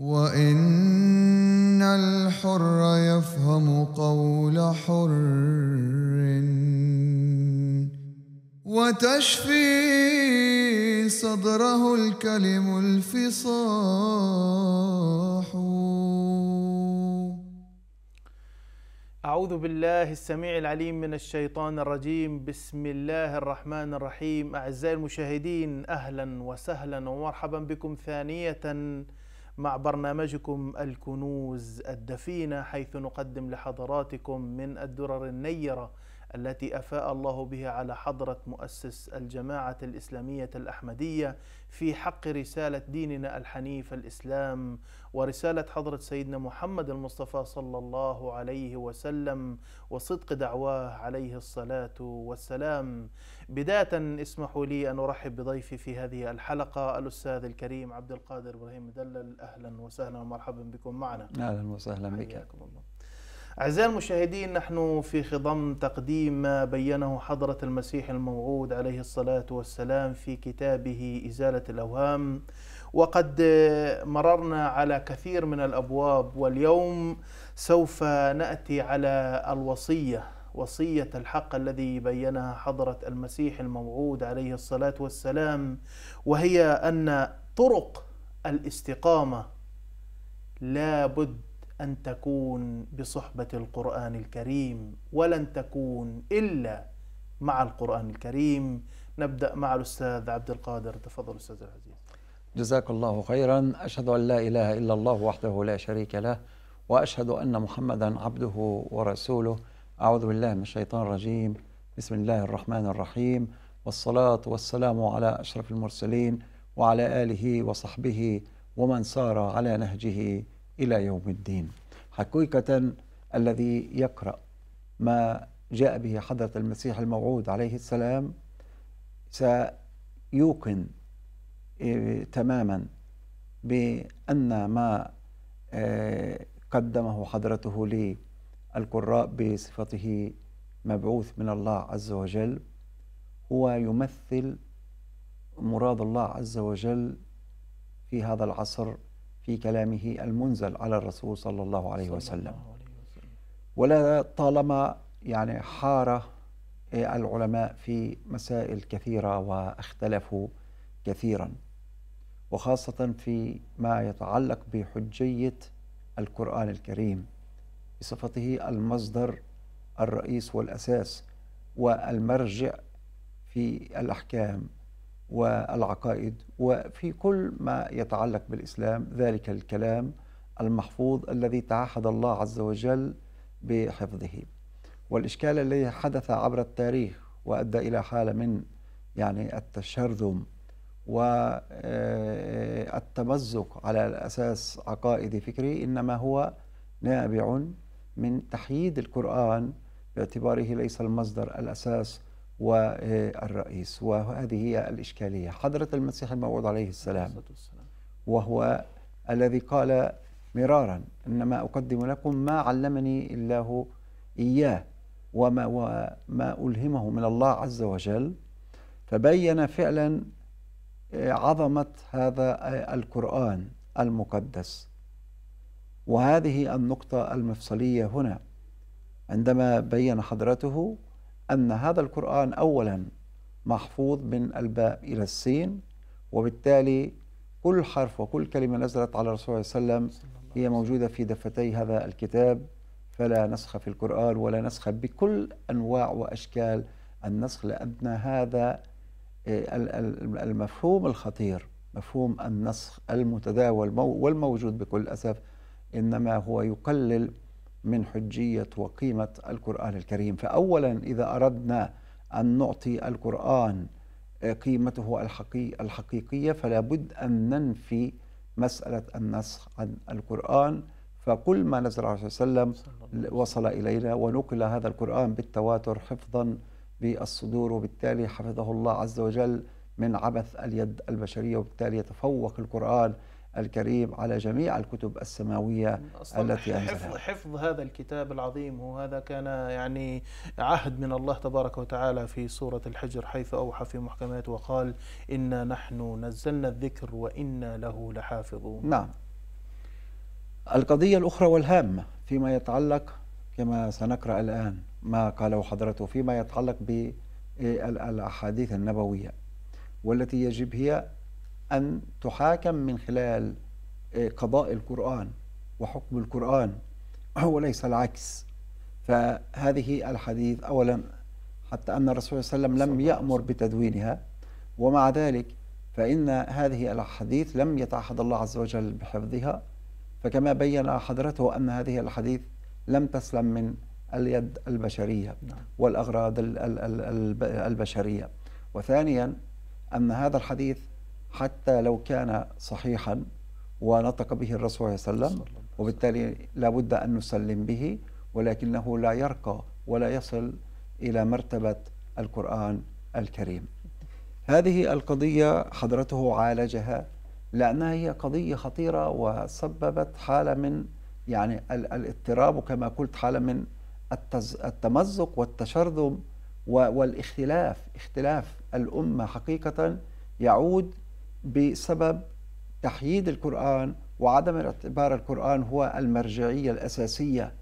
وإن الحر يفهم قول حر وتشفي صدره الكلم الفصاح أعوذ بالله السميع العليم من الشيطان الرجيم بسم الله الرحمن الرحيم أعزائي المشاهدين أهلا وسهلا ومرحبا بكم ثانية مع برنامجكم الكنوز الدفينة حيث نقدم لحضراتكم من الدرر النيرة التي أفاء الله بها على حضرة مؤسس الجماعة الإسلامية الأحمدية في حق رسالة ديننا الحنيف الإسلام ورسالة حضرة سيدنا محمد المصطفى صلى الله عليه وسلم وصدق دعواه عليه الصلاة والسلام بداية اسمحوا لي أن أرحب بضيفي في هذه الحلقة الأستاذ الكريم عبد القادر إبراهيم مدلل أهلا وسهلا ومرحبا بكم معنا أهلا وسهلا بك حياكم الله أعزائي المشاهدين نحن في خضم تقديم ما بينه حضرة المسيح الموعود عليه الصلاة والسلام في كتابه إزالة الأوهام وقد مررنا على كثير من الأبواب واليوم سوف نأتي على الوصية وصية الحق الذي بينها حضرة المسيح الموعود عليه الصلاة والسلام وهي أن طرق الاستقامة لا بد أن تكون بصحبة القرآن الكريم ولن تكون إلا مع القرآن الكريم نبدأ مع الأستاذ عبد القادر تفضل أستاذ العزيز جزاك الله خيرا أشهد أن لا إله إلا الله وحده لا شريك له وأشهد أن محمدا عبده ورسوله أعوذ بالله من الشيطان الرجيم بسم الله الرحمن الرحيم والصلاة والسلام على أشرف المرسلين وعلى آله وصحبه ومن سار على نهجه إلى يوم الدين حقيقة الذي يقرأ ما جاء به حضرة المسيح الموعود عليه السلام سيوقن آه، تماما بأن ما آه، قدمه حضرته للقراء بصفته مبعوث من الله عز وجل هو يمثل مراد الله عز وجل في هذا العصر في كلامه المنزل على الرسول صلى الله عليه وسلم ولا طالما يعني حار العلماء في مسائل كثيرة واختلفوا كثيرا وخاصة في ما يتعلق بحجية القرآن الكريم بصفته المصدر الرئيس والأساس والمرجع في الأحكام والعقائد وفي كل ما يتعلق بالإسلام ذلك الكلام المحفوظ الذي تعهد الله عز وجل بحفظه والإشكال الذي حدث عبر التاريخ وأدى إلى حالة من يعني التشرذم والتمزق آه، على أساس عقائدي فكري إنما هو نابع من تحييد القرآن باعتباره ليس المصدر الأساس والرئيس وهذه هي الإشكالية حضرة المسيح الموعود عليه السلام وهو الذي قال مرارا إنما أقدم لكم ما علمني الله إياه وما, وما ألهمه من الله عز وجل فبين فعلا آه، عظمة هذا آه، القرآن المقدس وهذه النقطة المفصلية هنا عندما بين حضرته أن هذا القرآن أولا محفوظ من الباء إلى السين وبالتالي كل حرف وكل كلمة نزلت على الرسول صلى الله عليه وسلم هي موجودة في دفتي هذا الكتاب فلا نسخ في القرآن ولا نسخ بكل أنواع وأشكال النسخ لأن هذا آه، المفهوم الخطير مفهوم النسخ المتداول والموجود بكل أسف إنما هو يقلل من حجية وقيمة القرآن الكريم فأولا إذا أردنا أن نعطي القرآن آه، قيمته الحقيقية فلا بد أن ننفي مسألة النسخ عن القرآن فكل ما نزل عليه وسلم وصل إلينا ونقل هذا القرآن بالتواتر حفظا بالصدور وبالتالي حفظه الله عز وجل من عبث اليد البشرية وبالتالي يتفوق القرآن الكريم على جميع الكتب السماوية التي أنزلها حفظ, حفظ هذا الكتاب العظيم وهذا كان يعني عهد من الله تبارك وتعالى في سورة الحجر حيث أوحى في محكماته وقال إنا نحن نزلنا الذكر وإنا له لحافظون نعم القضية الأخرى والهامة فيما يتعلق كما سنقرأ الآن ما قاله حضرته فيما يتعلق بالأحاديث النبوية والتي يجب هي أن تحاكم من خلال آه، قضاء القرآن وحكم القرآن وليس العكس فهذه الحديث أولا حتى أن الرسول صلى الله عليه وسلم لم يأمر بتدوينها ومع ذلك فإن هذه الأحاديث لم يتعهد الله عز وجل بحفظها فكما بين حضرته أن هذه الأحاديث لم تسلم من اليد البشرية نعم. والأغراض البشرية وثانيا أن هذا الحديث حتى لو كان صحيحا ونطق به الرسول صلى الله عليه وسلم وبالتالي لابد أن نسلم به ولكنه لا يرقى ولا يصل إلى مرتبة القرآن الكريم هذه القضية حضرته عالجها لأنها هي قضية خطيرة وسببت حالة من يعني الاضطراب وكما قلت حالة من التمزق والتشرذم والاختلاف اختلاف الأمة حقيقة يعود بسبب تحييد القرآن وعدم اعتبار القرآن هو المرجعية الأساسية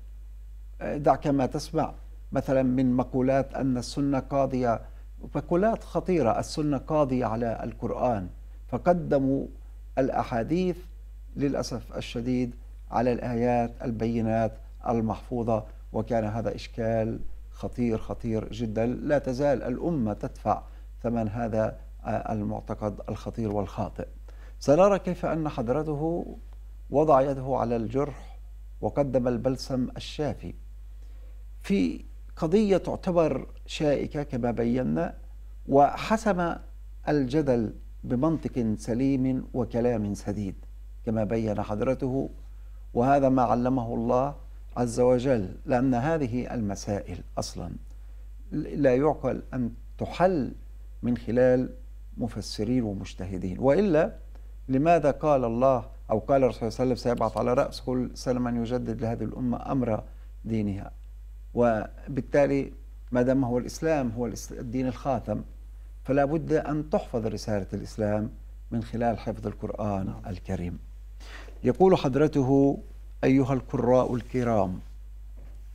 دع كما تسمع مثلا من مقولات أن السنة قاضية مقولات خطيرة السنة قاضية على القرآن فقدموا الأحاديث للأسف الشديد على الآيات البينات المحفوظة وكان هذا إشكال خطير خطير جدا لا تزال الأمة تدفع ثمن هذا المعتقد الخطير والخاطئ سنرى كيف أن حضرته وضع يده على الجرح وقدم البلسم الشافي في قضية تعتبر شائكة كما بينا وحسم الجدل بمنطق سليم وكلام سديد كما بين حضرته وهذا ما علمه الله عز وجل لأن هذه المسائل أصلا لا يعقل أن تحل من خلال مفسرين ومجتهدين وإلا لماذا قال الله أو قال الرسول صلى الله عليه وسلم سيبعث على رأس كل سنة من يجدد لهذه الأمة أمر دينها وبالتالي ما دام هو الإسلام هو الدين الخاتم فلا بد أن تحفظ رسالة الإسلام من خلال حفظ القرآن نعم. الكريم يقول حضرته أيها القراء الكرام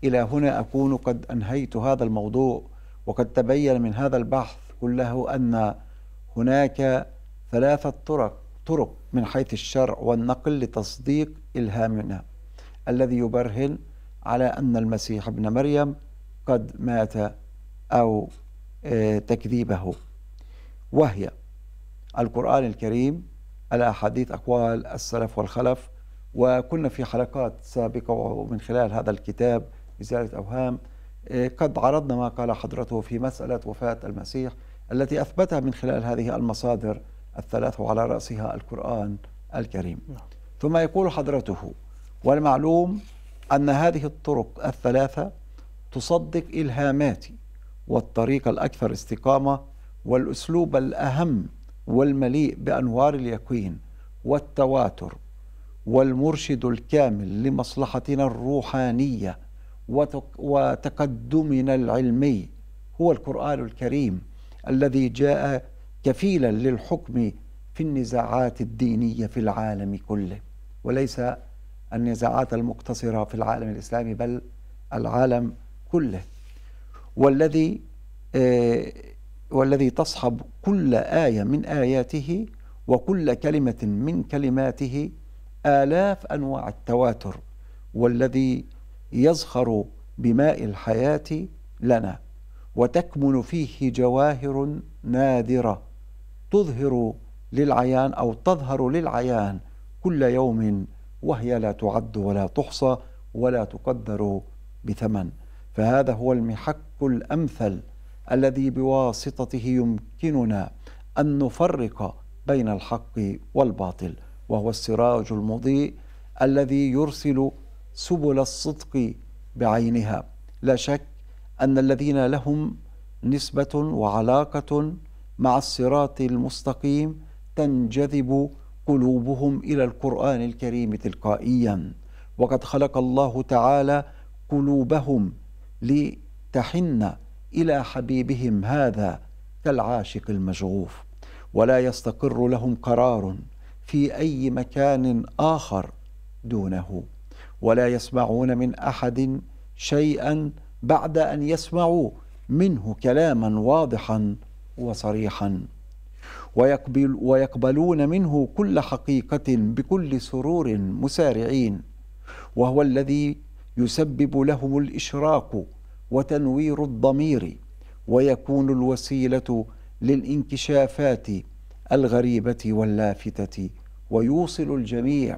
إلى هنا أكون قد أنهيت هذا الموضوع وقد تبين من هذا البحث كله أن هناك ثلاثة طرق طرق من حيث الشرع والنقل لتصديق إلهامنا الذي يبرهن على أن المسيح ابن مريم قد مات أو آه، تكذيبه وهي القرآن الكريم الأحاديث أقوال السلف والخلف وكنا في حلقات سابقة ومن خلال هذا الكتاب إزالة أوهام آه، قد عرضنا ما قال حضرته في مسألة وفاة المسيح التي أثبتها من خلال هذه المصادر الثلاث وعلى رأسها القرآن الكريم نعم. ثم يقول حضرته والمعلوم أن هذه الطرق الثلاثة تصدق إلهاماتي والطريق الأكثر استقامة والأسلوب الأهم والمليء بأنوار اليقين والتواتر والمرشد الكامل لمصلحتنا الروحانية وتقدمنا العلمي هو القرآن الكريم الذي جاء كفيلا للحكم في النزاعات الدينيه في العالم كله وليس النزاعات المقتصره في العالم الاسلامي بل العالم كله والذي آه، والذي تصحب كل ايه من اياته وكل كلمه من كلماته الاف انواع التواتر والذي يزخر بماء الحياه لنا وتكمن فيه جواهر نادرة تظهر للعيان أو تظهر للعيان كل يوم وهي لا تعد ولا تحصى ولا تقدر بثمن فهذا هو المحك الأمثل الذي بواسطته يمكننا أن نفرق بين الحق والباطل وهو السراج المضيء الذي يرسل سبل الصدق بعينها لا شك أن الذين لهم نسبة وعلاقة مع الصراط المستقيم تنجذب قلوبهم إلى القرآن الكريم تلقائيا وقد خلق الله تعالى قلوبهم لتحن إلى حبيبهم هذا كالعاشق المشغوف ولا يستقر لهم قرار في أي مكان آخر دونه ولا يسمعون من أحد شيئا بعد أن يسمعوا منه كلاما واضحا وصريحا ويقبل ويقبلون منه كل حقيقة بكل سرور مسارعين وهو الذي يسبب لهم الإشراق وتنوير الضمير ويكون الوسيلة للانكشافات الغريبة واللافتة ويوصل الجميع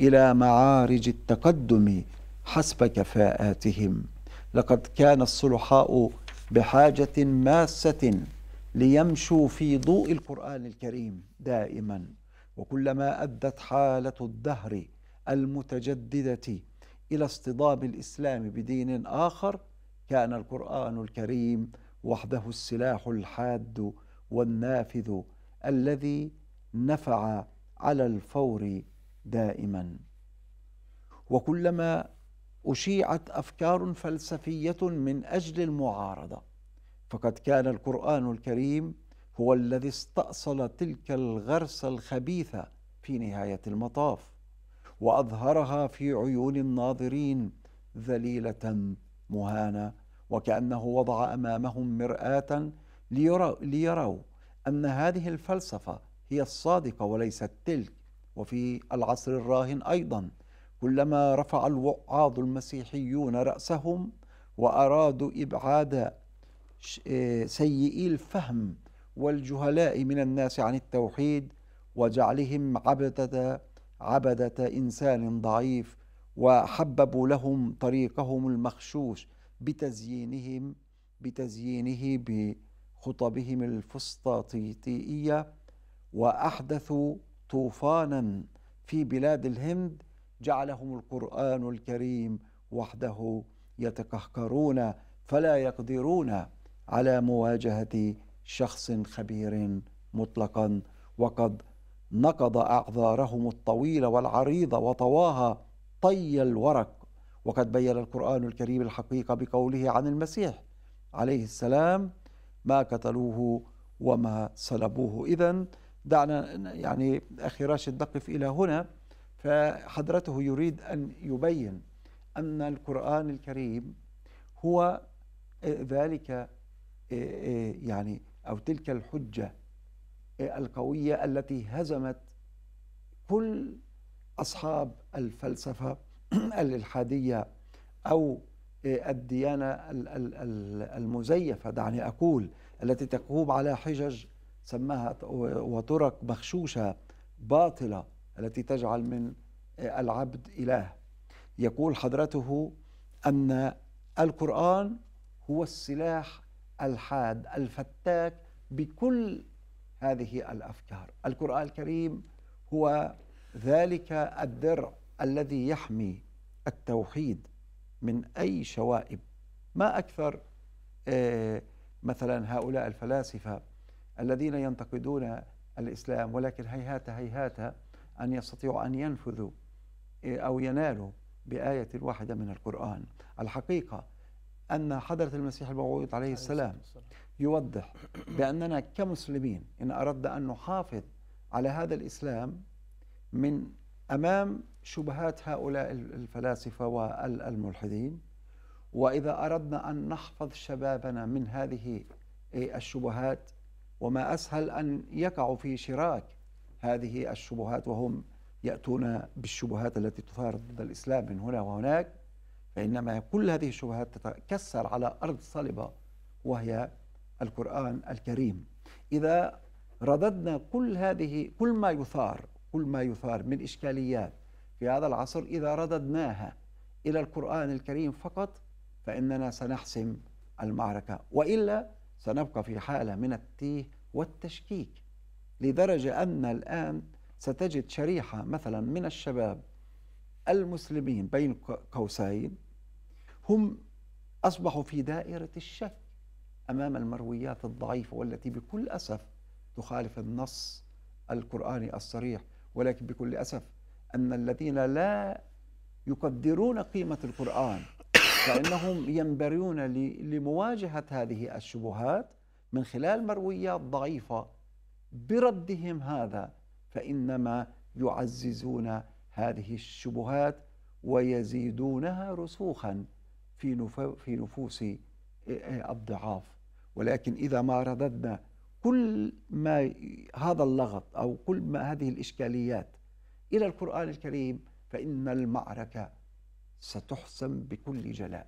إلى معارج التقدم حسب كفاءاتهم لقد كان الصلحاء بحاجة ماسة ليمشوا في ضوء القرآن الكريم دائما وكلما أدت حالة الدهر المتجددة إلى اصطدام الإسلام بدين آخر كان القرآن الكريم وحده السلاح الحاد والنافذ الذي نفع على الفور دائما وكلما أشيعت أفكار فلسفية من أجل المعارضة فقد كان القرآن الكريم هو الذي استأصل تلك الغرسة الخبيثة في نهاية المطاف وأظهرها في عيون الناظرين ذليلة مهانة وكأنه وضع أمامهم مرآة ليروا, ليروا أن هذه الفلسفة هي الصادقة وليست تلك وفي العصر الراهن أيضاً كلما رفع الوعاظ المسيحيون رأسهم وأرادوا إبعاد آه، سيئي الفهم والجهلاء من الناس عن التوحيد وجعلهم عبدة عبدة إنسان ضعيف وحببوا لهم طريقهم المخشوش بتزيينهم بتزيينه بخطبهم الفسطاطيتيه وأحدثوا طوفانا في بلاد الهند جعلهم القرآن الكريم وحده يتكهكرون فلا يقدرون على مواجهة شخص خبير مطلقا وقد نقض أعذارهم الطويلة والعريضة وطواها طي الورق وقد بين القرآن الكريم الحقيقة بقوله عن المسيح عليه السلام ما قتلوه وما سلبوه إذا دعنا يعني أخي راشد نقف إلى هنا فحضرته يريد أن يبين أن القرآن الكريم هو آه، ذلك آه، آه، يعني أو تلك الحجة القوية التي هزمت كل أصحاب الفلسفة الإلحادية أو الديانة المزيفة دعني أقول التي تقوم على حجج سماها وطرق مخشوشة باطلة التي تجعل من آه، العبد إله يقول حضرته أن القرآن هو السلاح الحاد الفتاك بكل هذه الأفكار القرآن الكريم هو ذلك الدرع الذي يحمي التوحيد من أي شوائب ما أكثر آه، مثلا هؤلاء الفلاسفة الذين ينتقدون الإسلام ولكن هيهات هيهات أن يستطيعوا أن ينفذوا أو ينالوا بآية واحدة من القرآن الحقيقة أن حضرة المسيح الموعود عليه السلام يوضح بأننا كمسلمين إن أردنا أن نحافظ على هذا الإسلام من أمام شبهات هؤلاء الفلاسفة والملحدين وإذا أردنا أن نحفظ شبابنا من هذه إيه، الشبهات وما أسهل أن يقعوا في شراك هذه الشبهات وهم يأتون بالشبهات التي تثار ضد الإسلام من هنا وهناك فإنما كل هذه الشبهات تتكسر على أرض صلبة وهي القرآن الكريم إذا رددنا كل هذه كل ما يثار كل ما يثار من إشكاليات في هذا العصر إذا رددناها إلى القرآن الكريم فقط فإننا سنحسم المعركة وإلا سنبقى في حالة من التيه والتشكيك لدرجة أن الآن ستجد شريحة مثلا من الشباب المسلمين بين قوسين هم أصبحوا في دائرة الشك أمام المرويات الضعيفة والتي بكل أسف تخالف النص القرآني الصريح ولكن بكل أسف أن الذين لا يقدرون قيمة القرآن فإنهم ينبرون لمواجهة هذه الشبهات من خلال مرويات ضعيفة بردهم هذا فإنما يعززون هذه الشبهات ويزيدونها رسوخا في في نفوس آه، آه، الضعاف ولكن إذا ما رددنا كل ما هذا اللغط أو كل ما هذه الإشكاليات إلى القرآن الكريم فإن المعركة ستحسم بكل جلاء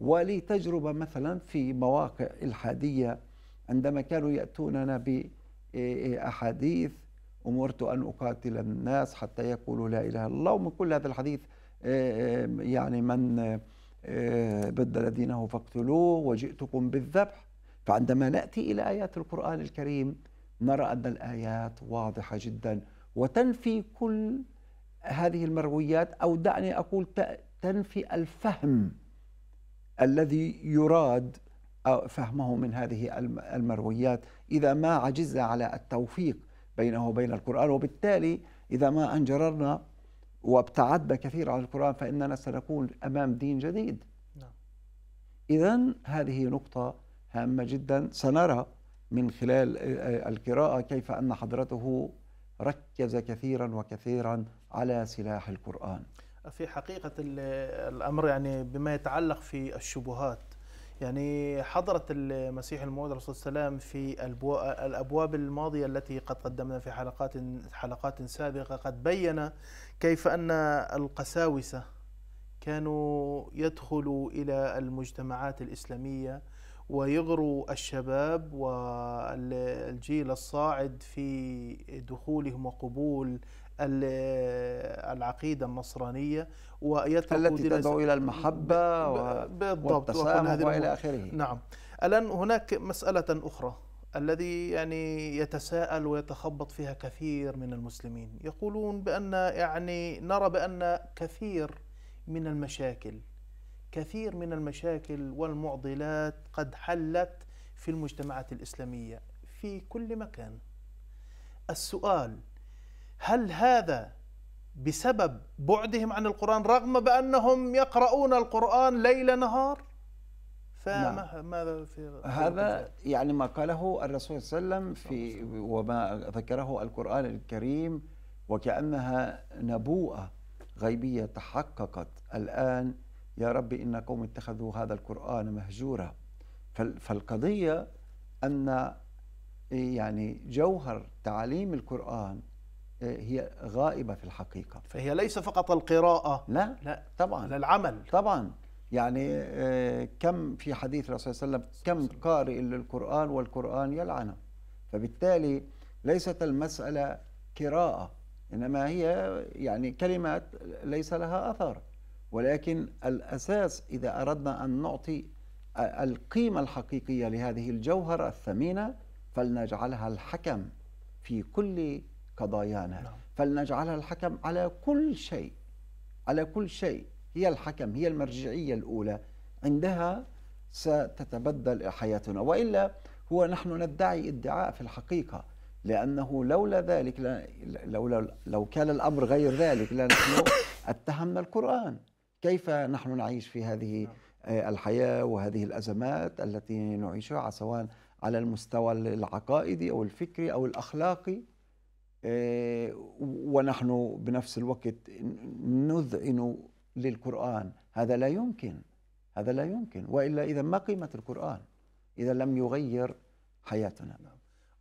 ولي تجربة مثلا في مواقع الحادية عندما كانوا يأتوننا إيه، إيه، أحاديث أمرت أن أقاتل الناس حتى يقولوا لا إله إلا الله ومن كل هذا الحديث إيه، يعني من بدل دينه فاقتلوه وجئتكم بالذبح فعندما نأتي إلى آيات القرآن الكريم نرى أن الآيات واضحة جدا وتنفي كل هذه المرويات أو دعني أقول تنفي الفهم الذي يراد فهمه من هذه المرويات إذا ما عجزنا على التوفيق بينه وبين القرآن وبالتالي إذا ما أنجررنا وابتعدنا كثير عن القرآن فإننا سنكون أمام دين جديد نعم. إذا هذه نقطة هامة جدا سنرى من خلال القراءة كيف أن حضرته ركز كثيرا وكثيرا على سلاح القرآن في حقيقة الأمر يعني بما يتعلق في الشبهات يعني حضرة المسيح الموعود عليه السلام في الأبواب الماضية التي قد قدمنا في حلقات حلقات سابقة قد بين كيف أن القساوسة كانوا يدخلوا إلى المجتمعات الإسلامية ويغروا الشباب والجيل الصاعد في دخولهم وقبول العقيده النصرانيه ويتركوا التي تدعو الى المحبه والتسامح والى اخره نعم الان هناك مساله اخرى الذي يعني يتساءل ويتخبط فيها كثير من المسلمين يقولون بان يعني نرى بان كثير من المشاكل كثير من المشاكل والمعضلات قد حلت في المجتمعات الإسلامية في كل مكان السؤال هل هذا بسبب بعدهم عن القرآن رغم بأنهم يقرؤون القرآن ليل نهار فما نعم. ماذا في هذا يعني ما قاله الرسول صلى الله عليه وسلم في وما ذكره القرآن الكريم وكأنها نبوءة غيبية تحققت الآن يا ربي إن قوم اتخذوا هذا القرآن مهجورا فالقضية أن يعني جوهر تعاليم القرآن آه، هي غائبة في الحقيقة فهي ليس فقط القراءة لا, لا طبعا للعمل العمل طبعا يعني آه، كم في حديث الرسول صلى الله عليه وسلم كم قارئ للقرآن والقرآن يلعنه فبالتالي ليست المسألة قراءة إنما هي يعني كلمات ليس لها أثر ولكن الأساس إذا أردنا أن نعطي القيمة الحقيقية لهذه الجوهرة الثمينة فلنجعلها الحكم في كل قضايانا نعم. فلنجعلها الحكم على كل شيء على كل شيء هي الحكم هي المرجعية الأولى عندها ستتبدل حياتنا وإلا هو نحن ندعي ادعاء في الحقيقة لأنه لولا ذلك لو, لو, لو كان الأمر غير ذلك لنحن اتهمنا القرآن كيف نحن نعيش في هذه نعم. آه، الحياة وهذه الأزمات التي نعيشها سواء على المستوى العقائدي أو الفكري أو الأخلاقي آه، ونحن بنفس الوقت نذعن للقرآن هذا لا يمكن هذا لا يمكن وإلا إذا ما قيمة القرآن إذا لم يغير حياتنا نعم.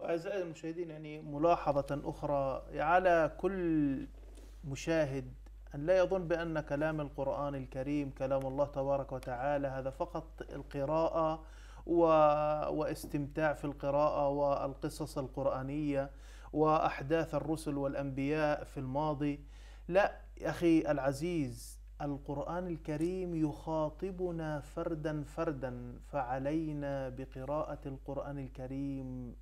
أعزائي المشاهدين يعني ملاحظة أخرى على كل مشاهد أن لا يظن بأن كلام القرآن الكريم كلام الله تبارك وتعالى هذا فقط القراءة و... واستمتاع في القراءة والقصص القرآنية وأحداث الرسل والأنبياء في الماضي لا أخي العزيز القرآن الكريم يخاطبنا فردا فردا فعلينا بقراءة القرآن الكريم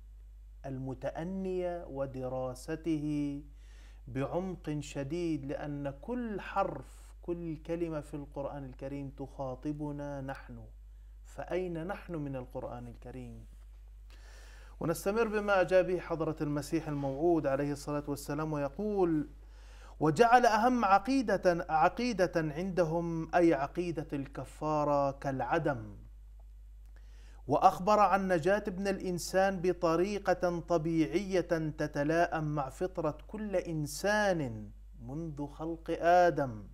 المتأنية ودراسته بعمق شديد لأن كل حرف كل كلمة في القرآن الكريم تخاطبنا نحن فأين نحن من القرآن الكريم؟ ونستمر بما أجاب به حضرة المسيح الموعود عليه الصلاة والسلام ويقول وجعل أهم عقيدة عقيدة عندهم أي عقيدة الكفارة كالعدم واخبر عن نجاه ابن الانسان بطريقه طبيعيه تتلائم مع فطره كل انسان منذ خلق ادم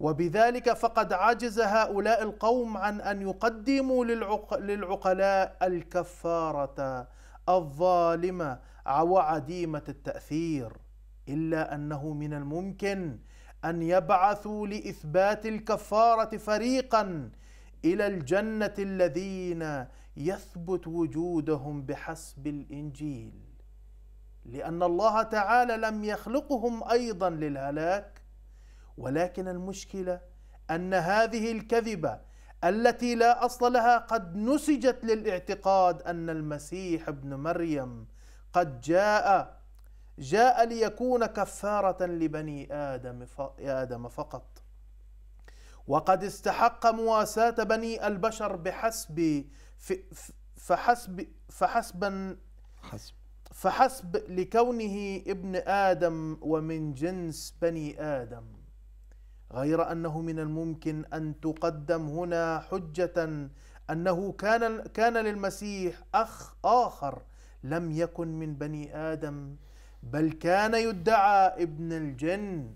وبذلك فقد عجز هؤلاء القوم عن ان يقدموا للعقلاء الكفاره الظالمه وعديمه التاثير الا انه من الممكن ان يبعثوا لاثبات الكفاره فريقا الى الجنه الذين يثبت وجودهم بحسب الانجيل لان الله تعالى لم يخلقهم ايضا للهلاك ولكن المشكله ان هذه الكذبه التي لا اصل لها قد نسجت للاعتقاد ان المسيح ابن مريم قد جاء جاء ليكون كفاره لبني ادم ادم فقط وقد استحق مواساة بني البشر بحسب فحسب فحسبا حسب فحسب لكونه ابن آدم ومن جنس بني آدم غير أنه من الممكن أن تقدم هنا حجة أنه كان, كان للمسيح أخ آخر لم يكن من بني آدم بل كان يدعى ابن الجن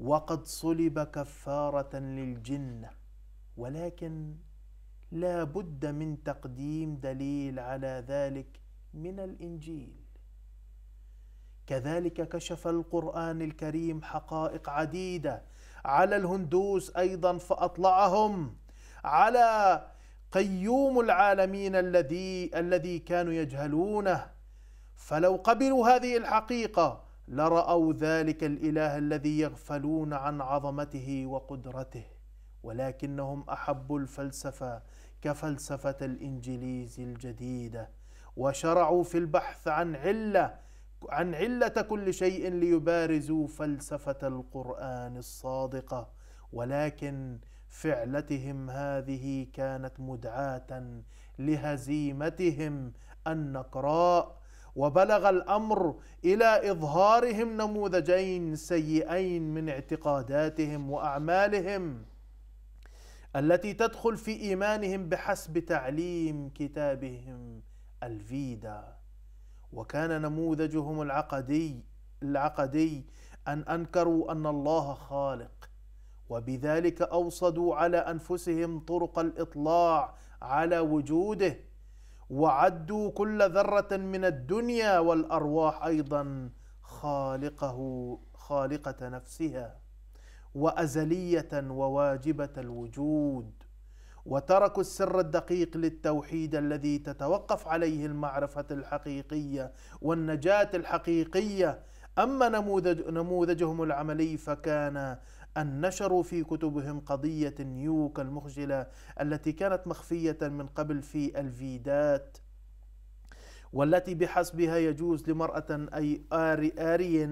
وقد صلب كفاره للجنه ولكن لا بد من تقديم دليل على ذلك من الانجيل كذلك كشف القران الكريم حقائق عديده على الهندوس ايضا فاطلعهم على قيوم العالمين الذي الذي كانوا يجهلونه فلو قبلوا هذه الحقيقه لرأوا ذلك الإله الذي يغفلون عن عظمته وقدرته ولكنهم أحبوا الفلسفة كفلسفة الإنجليز الجديدة وشرعوا في البحث عن علة عن علة كل شيء ليبارزوا فلسفة القرآن الصادقة ولكن فعلتهم هذه كانت مدعاة لهزيمتهم النقراء وبلغ الامر الى اظهارهم نموذجين سيئين من اعتقاداتهم واعمالهم التي تدخل في ايمانهم بحسب تعليم كتابهم الفيدا وكان نموذجهم العقدي العقدي ان انكروا ان الله خالق وبذلك اوصدوا على انفسهم طرق الاطلاع على وجوده وعدوا كل ذرة من الدنيا والأرواح أيضا خالقه خالقة نفسها وأزلية وواجبة الوجود وتركوا السر الدقيق للتوحيد الذي تتوقف عليه المعرفة الحقيقية والنجاة الحقيقية أما نموذج نموذجهم العملي فكان أن نشروا في كتبهم قضية نيوك المخجلة التي كانت مخفية من قبل في الفيدات والتي بحسبها يجوز لمرأة أي آري آري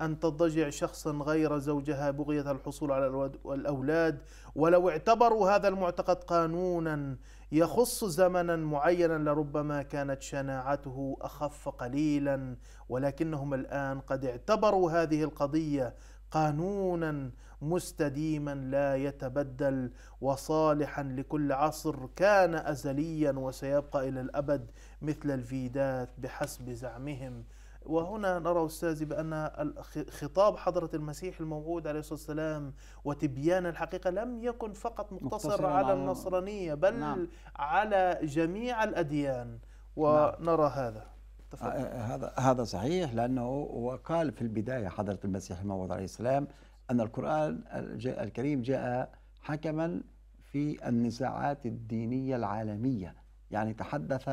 أن تضجع شخصا غير زوجها بغية الحصول على الأولاد ولو اعتبروا هذا المعتقد قانونا يخص زمنا معينا لربما كانت شناعته أخف قليلا ولكنهم الآن قد اعتبروا هذه القضية قانونا مستديما لا يتبدل وصالحا لكل عصر كان ازليا وسيبقى الى الابد مثل الفيدات بحسب زعمهم وهنا نرى أستاذي بأن خطاب حضرة المسيح الموعود عليه الصلاة والسلام وتبيان الحقيقة لم يكن فقط مقتصر, على النصرانية بل نعم. على جميع الأديان نعم. ونرى نعم. هذا آه، آه، هذا هذا صحيح لانه وقال في البدايه حضره المسيح الموعود عليه السلام ان القران الكريم جاء حكما في النزاعات الدينيه العالميه يعني تحدث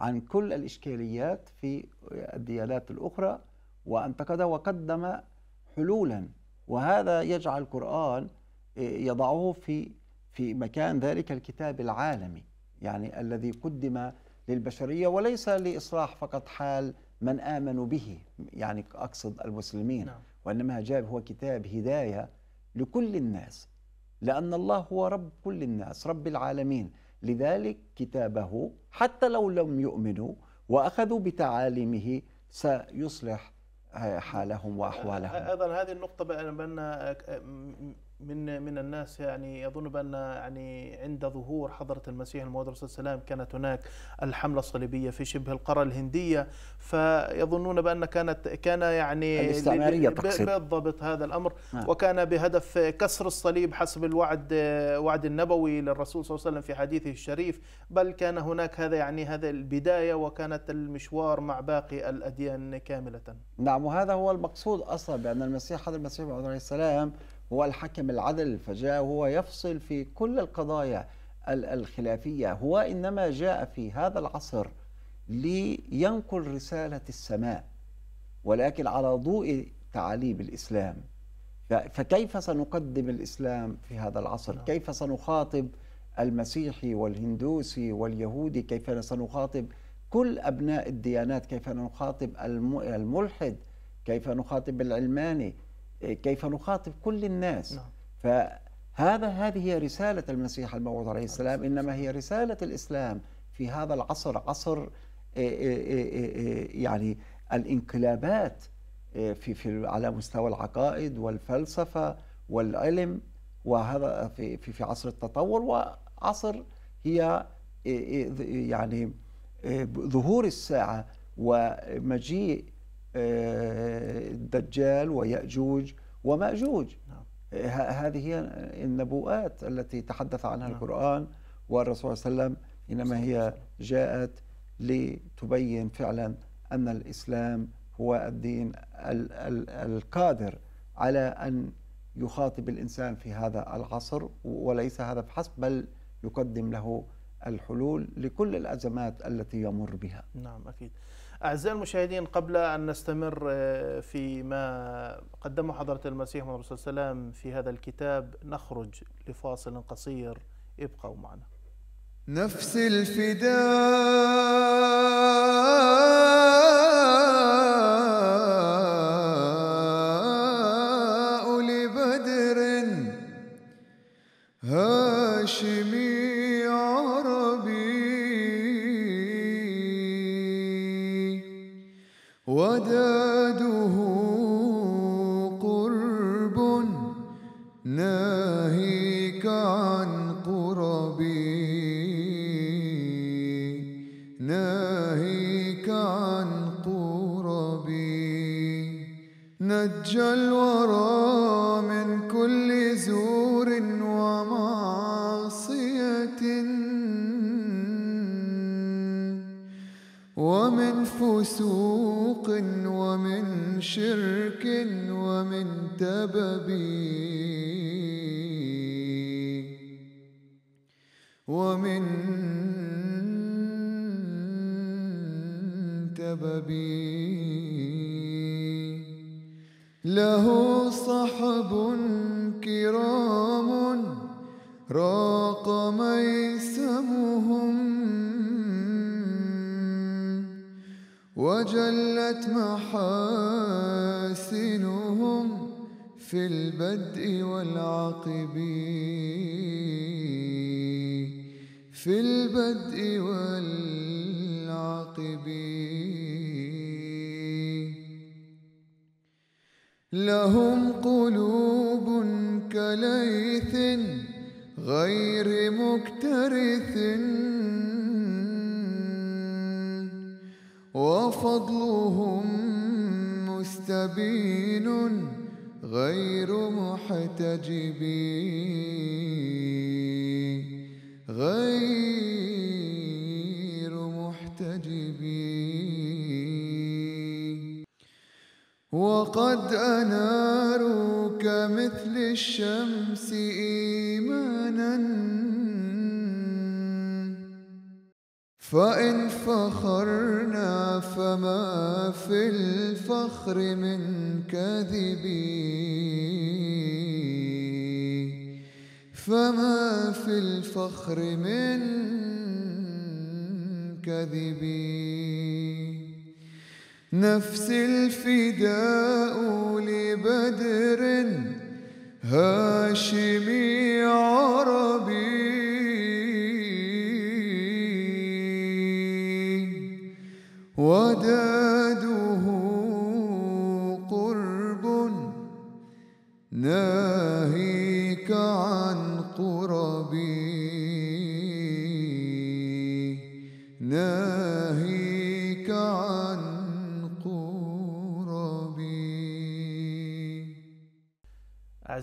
عن كل الاشكاليات في الديانات الاخرى وانتقد وقدم حلولا وهذا يجعل القران آه، يضعه في في مكان ذلك الكتاب العالمي يعني الذي قدم للبشرية وليس لإصلاح فقط حال من آمنوا به يعني أقصد المسلمين نعم. وإنما جاء هو كتاب هداية لكل الناس لأن الله هو رب كل الناس رب العالمين لذلك كتابه حتى لو لم يؤمنوا وأخذوا بتعاليمه سيصلح آه، حالهم وأحوالهم أيضا هذه النقطة بأن آه، آه، من من الناس يعني يظن بان يعني عند ظهور حضره المسيح الموعود عليه السلام كانت هناك الحمله الصليبيه في شبه القاره الهنديه فيظنون بان كانت كان يعني الاستعماريه بالضبط هذا الامر نعم. وكان بهدف كسر الصليب حسب الوعد وعد النبوي للرسول صلى الله عليه وسلم في حديثه الشريف بل كان هناك هذا يعني هذا البدايه وكانت المشوار مع باقي الاديان كامله نعم وهذا هو المقصود اصلا بان المسيح حضره المسيح عليه السلام هو الحكم العدل فجاء هو يفصل في كل القضايا الخلافية هو إنما جاء في هذا العصر لينقل رسالة السماء ولكن على ضوء تعاليم الإسلام فكيف سنقدم الإسلام في هذا العصر نعم. كيف سنخاطب المسيحي والهندوسي واليهودي كيف سنخاطب كل أبناء الديانات كيف نخاطب الملحد كيف نخاطب العلماني كيف نخاطب كل الناس نعم. فهذا هذه هي رسالة المسيح الموعود عليه السلام إنما هي رسالة الإسلام في هذا العصر عصر آه، آه، آه، يعني الانقلابات في في على مستوى العقائد والفلسفة والعلم وهذا في في في عصر التطور وعصر هي يعني ظهور الساعة ومجيء الدجال ويأجوج ومأجوج نعم. هذه هي النبوءات التي تحدث عنها نعم. القرآن والرسول صلى الله عليه وسلم إنما هي جاءت لتبين فعلا أن الإسلام هو الدين القادر على أن يخاطب الإنسان في هذا العصر وليس هذا فحسب بل يقدم له الحلول لكل الأزمات التي يمر بها نعم أكيد أعزائي المشاهدين قبل أن نستمر آه، في ما قدمه حضرة المسيح محمد صلى الله عليه وسلم في هذا الكتاب نخرج لفاصل قصير ابقوا معنا نفس الفداء سببي له صحب كرام راق ميسمهم وجلت محاسنهم في البدء والعقب في البدء والعقب لهم قلوب كليث غير مكترث وفضلهم مستبين غير محتجبين غير وقد أناروك مثل الشمس إيمانا فإن فخرنا فما في الفخر من كذبي فما في الفخر من كذبين نفس الفداء لبدر هاشمي عربي ودار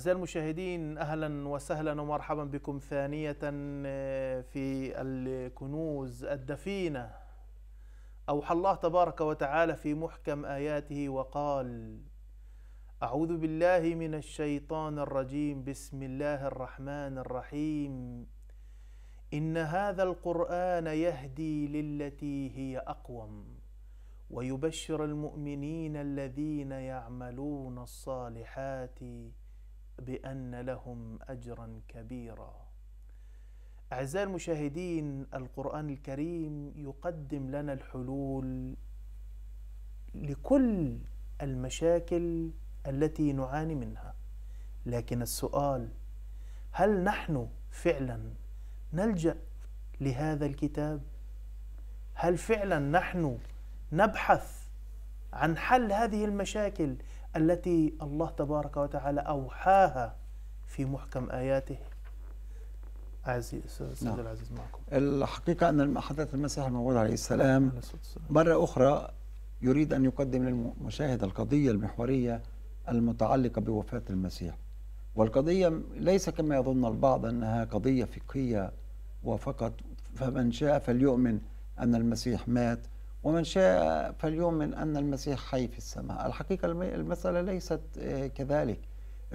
أعزائي المشاهدين أهلا وسهلا ومرحبا بكم ثانية آه، في الكنوز الدفينة أوحى الله تبارك وتعالى في محكم آياته وقال أعوذ بالله من الشيطان الرجيم بسم الله الرحمن الرحيم إن هذا القرآن يهدي للتي هي أقوم ويبشر المؤمنين الذين يعملون الصالحات بأن لهم أجرا كبيرا. أعزائي المشاهدين القرآن الكريم يقدم لنا الحلول لكل المشاكل التي نعاني منها. لكن السؤال هل نحن فعلا نلجأ لهذا الكتاب؟ هل فعلا نحن نبحث عن حل هذه المشاكل التي الله تبارك وتعالى أوحاها في محكم آياته عزيز استاذ نعم. العزيز معكم الحقيقه ان حضره المسيح الموعود عليه السلام مره اخرى يريد ان يقدم للمشاهد القضيه المحوريه المتعلقه بوفاه المسيح والقضيه ليس كما يظن البعض انها قضيه فقهيه وفقط فمن شاء فليؤمن ان المسيح مات ومن شاء فليؤمن أن المسيح حي في السماء الحقيقة المسألة ليست آه، كذلك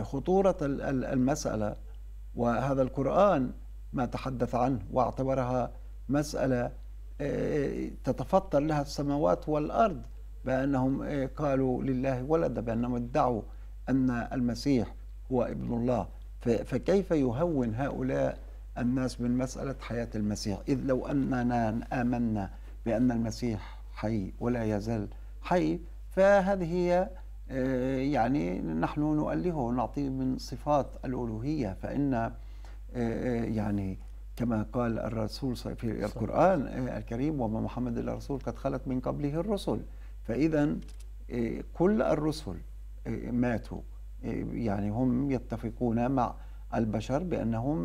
خطورة المسألة وهذا القرآن ما تحدث عنه واعتبرها مسألة آه، تتفطر لها السماوات والأرض بأنهم آه، قالوا لله ولد بأنهم ادعوا أن المسيح هو ابن الله فكيف يهون هؤلاء الناس من مسألة حياة المسيح إذ لو أننا آمنا بأن المسيح حي ولا يزال حي فهذه هي آه، يعني نحن نؤلهه ونعطيه من صفات الألوهية فإن آه، آه، يعني كما قال الرسول في القرآن الكريم وما محمد إلا رسول قد خلت من قبله الرسل فإذا كل الرسل ماتوا يعني هم يتفقون مع البشر بأنهم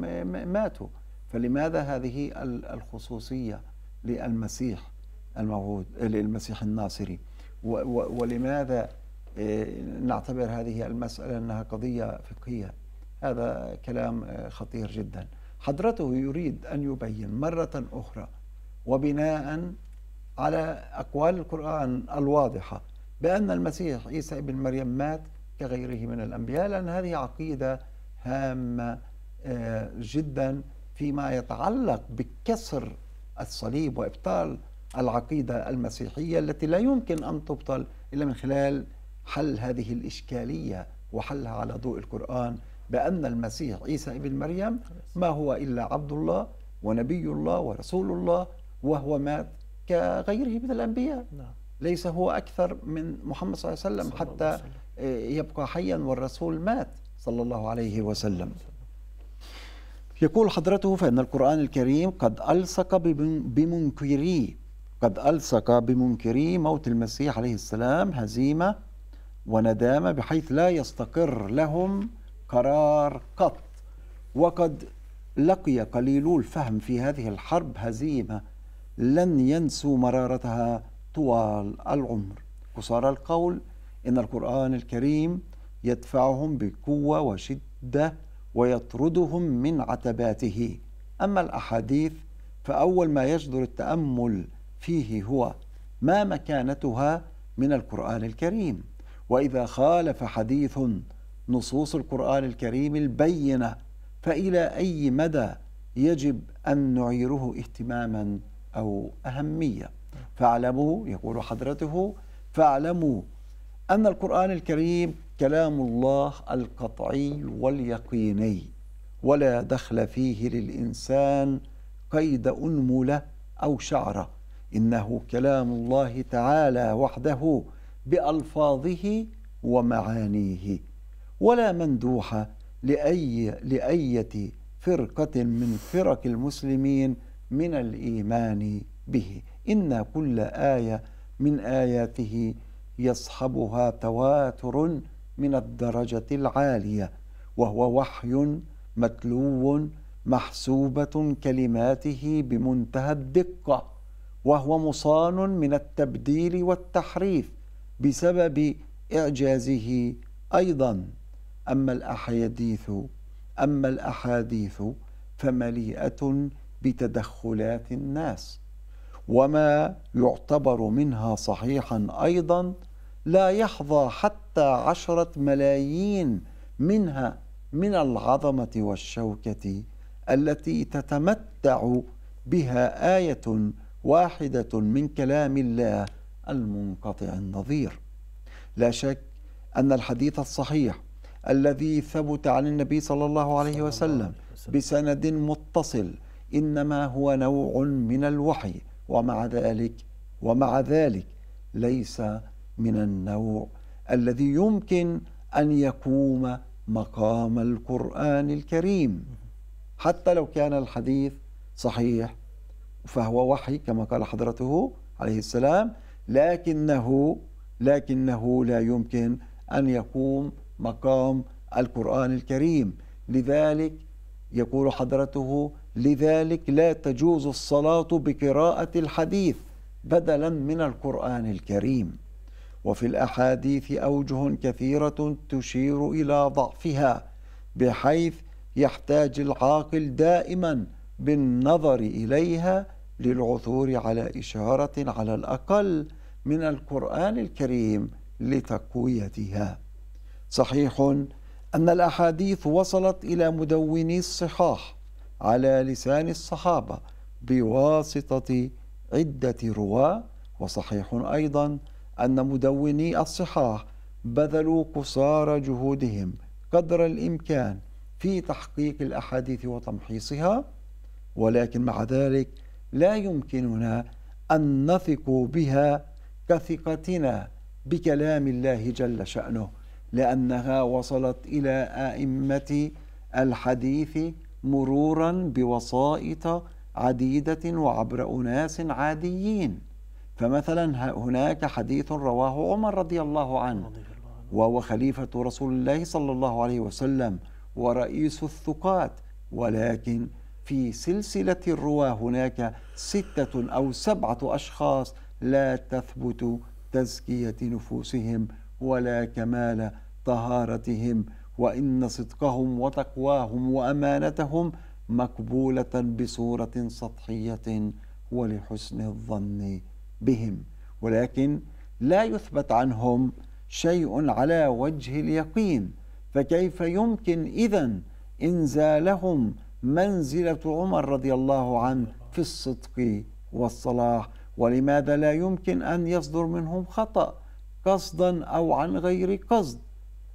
ماتوا فلماذا هذه الخصوصية للمسيح الموعود للمسيح الناصري ولماذا آه، نعتبر هذه المسألة أنها قضية فقهية هذا كلام آه، خطير جدا حضرته يريد أن يبين مرة أخرى وبناء على أقوال القرآن الواضحة بأن المسيح عيسى ابن مريم مات كغيره من الأنبياء لأن هذه عقيدة هامة آه، جدا فيما يتعلق بكسر الصليب وإبطال العقيدة المسيحية التي لا يمكن أن تبطل إلا من خلال حل هذه الإشكالية وحلها على ضوء القرآن بأن المسيح عيسى ابن مريم ما هو إلا عبد الله ونبي الله ورسول الله وهو مات كغيره من الأنبياء نعم. ليس هو أكثر من محمد صلى الله عليه وسلم حتى يبقى حيا والرسول مات صلى الله عليه وسلم يقول حضرته فإن القرآن الكريم قد ألصق بمنكري قد ألصق بمنكري موت المسيح عليه السلام هزيمة وندامة بحيث لا يستقر لهم قرار قط وقد لقي قليلو الفهم في هذه الحرب هزيمة لن ينسوا مرارتها طوال العمر قصار القول إن القرآن الكريم يدفعهم بقوة وشدة ويطردهم من عتباته أما الأحاديث فأول ما يجدر التأمل فيه هو ما مكانتها من القرآن الكريم وإذا خالف حديث نصوص القرآن الكريم البينة فإلى أي مدى يجب أن نعيره اهتماما أو أهمية فاعلموا يقول حضرته فاعلموا أن القرآن الكريم كلام الله القطعي واليقيني ولا دخل فيه للانسان قيد انمله او شعره انه كلام الله تعالى وحده بالفاظه ومعانيه ولا مندوح لاي لايه فرقه من فرق المسلمين من الايمان به ان كل ايه من اياته يصحبها تواتر من الدرجة العالية وهو وحي متلو محسوبة كلماته بمنتهى الدقة وهو مصان من التبديل والتحريف بسبب إعجازه أيضا أما الأحاديث أما الأحاديث فمليئة بتدخلات الناس وما يعتبر منها صحيحا أيضا لا يحظى حتى عشرة ملايين منها من العظمة والشوكة التي تتمتع بها آية واحدة من كلام الله المنقطع النظير لا شك أن الحديث الصحيح الذي ثبت عن النبي صلى الله عليه وسلم بسند متصل إنما هو نوع من الوحي ومع ذلك ومع ذلك ليس من النوع الذي يمكن ان يقوم مقام القران الكريم حتى لو كان الحديث صحيح فهو وحي كما قال حضرته عليه السلام لكنه لكنه لا يمكن ان يقوم مقام القران الكريم لذلك يقول حضرته لذلك لا تجوز الصلاه بقراءه الحديث بدلا من القران الكريم وفي الأحاديث أوجه كثيرة تشير إلى ضعفها بحيث يحتاج العاقل دائما بالنظر إليها للعثور على إشارة على الأقل من القرآن الكريم لتقويتها صحيح أن الأحاديث وصلت إلى مدوني الصحاح على لسان الصحابة بواسطة عدة رواة وصحيح أيضاً أن مدوني الصحاح بذلوا قصارى جهودهم قدر الإمكان في تحقيق الأحاديث وتمحيصها ولكن مع ذلك لا يمكننا أن نثق بها كثقتنا بكلام الله جل شأنه لأنها وصلت إلى أئمة الحديث مرورا بوسائط عديدة وعبر أناس عاديين فمثلا هناك حديث رواه عمر رضي الله عنه وهو خليفة رسول الله صلى الله عليه وسلم ورئيس الثقات ولكن في سلسلة الرواة هناك ستة أو سبعة أشخاص لا تثبت تزكية نفوسهم ولا كمال طهارتهم وإن صدقهم وتقواهم وأمانتهم مقبولة بصورة سطحية ولحسن الظن بهم ولكن لا يثبت عنهم شيء على وجه اليقين فكيف يمكن إذا إنزالهم منزلة عمر رضي الله عنه في الصدق والصلاح ولماذا لا يمكن أن يصدر منهم خطأ قصدا أو عن غير قصد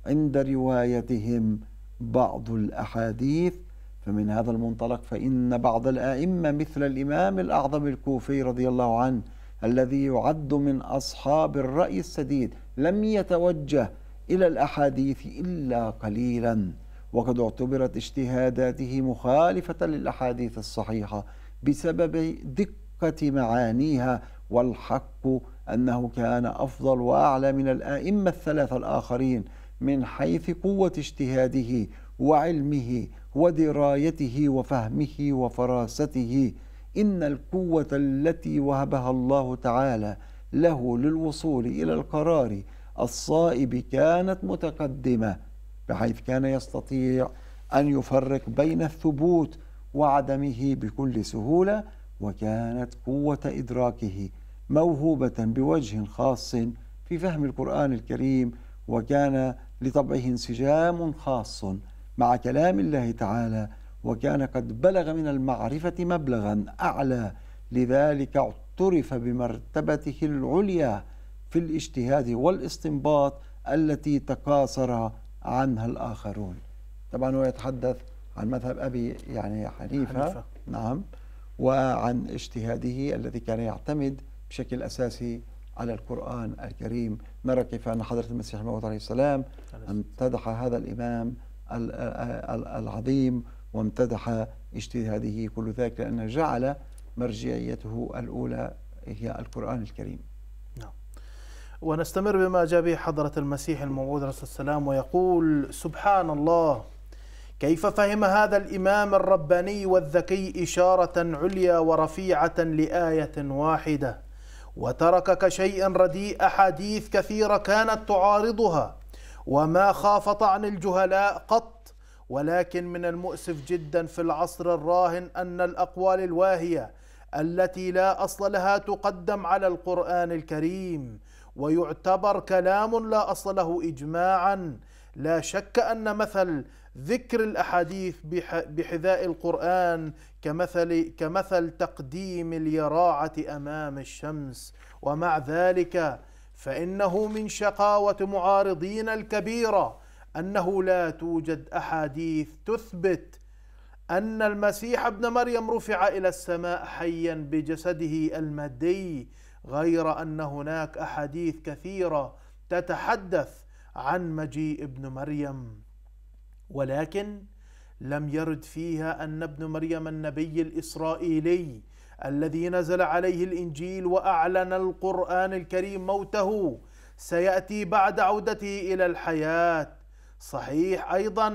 عند روايتهم بعض الأحاديث فمن هذا المنطلق فإن بعض الآئمة مثل الإمام الأعظم الكوفي رضي الله عنه الذي يعد من أصحاب الرأي السديد لم يتوجه إلى الأحاديث إلا قليلا وقد اعتبرت اجتهاداته مخالفة للأحاديث الصحيحة بسبب دقة معانيها والحق أنه كان أفضل وأعلى من الآئمة الثلاثة الآخرين من حيث قوة اجتهاده وعلمه ودرايته وفهمه وفراسته إن القوة التي وهبها الله تعالى له للوصول إلى القرار الصائب كانت متقدمة بحيث كان يستطيع أن يفرق بين الثبوت وعدمه بكل سهولة وكانت قوة إدراكه موهوبة بوجه خاص في فهم القرآن الكريم وكان لطبعه انسجام خاص مع كلام الله تعالى وكان قد بلغ من المعرفة مبلغا أعلى لذلك اعترف بمرتبته العليا في الاجتهاد والاستنباط التي تقاصر عنها الآخرون طبعا هو يتحدث عن مذهب أبي يعني حنيفة, حنيفة. نعم وعن اجتهاده الذي كان يعتمد بشكل أساسي على القرآن الكريم نرى كيف أن حضرة المسيح الموعود عليه السلام امتدح هذا الإمام العظيم وامتدح اجتهاده كل ذلك لأنه جعل مرجعيته الأولى هي القرآن الكريم نعم ونستمر بما جاء به حضرة المسيح الموعود رسول السلام ويقول سبحان الله كيف فهم هذا الإمام الرباني والذكي إشارة عليا ورفيعة لآية واحدة وترك كشيء رديء أحاديث كثيرة كانت تعارضها وما خاف طعن الجهلاء قط ولكن من المؤسف جدا في العصر الراهن أن الأقوال الواهية التي لا أصل لها تقدم على القرآن الكريم ويعتبر كلام لا أصل له إجماعا لا شك أن مثل ذكر الأحاديث بحذاء القرآن كمثل, كمثل تقديم اليراعة أمام الشمس ومع ذلك فإنه من شقاوة معارضين الكبيرة أنه لا توجد أحاديث تثبت أن المسيح ابن مريم رفع إلى السماء حيا بجسده المادي غير أن هناك أحاديث كثيرة تتحدث عن مجيء ابن مريم ولكن لم يرد فيها أن ابن مريم النبي الإسرائيلي الذي نزل عليه الإنجيل وأعلن القرآن الكريم موته سيأتي بعد عودته إلى الحياة صحيح ايضا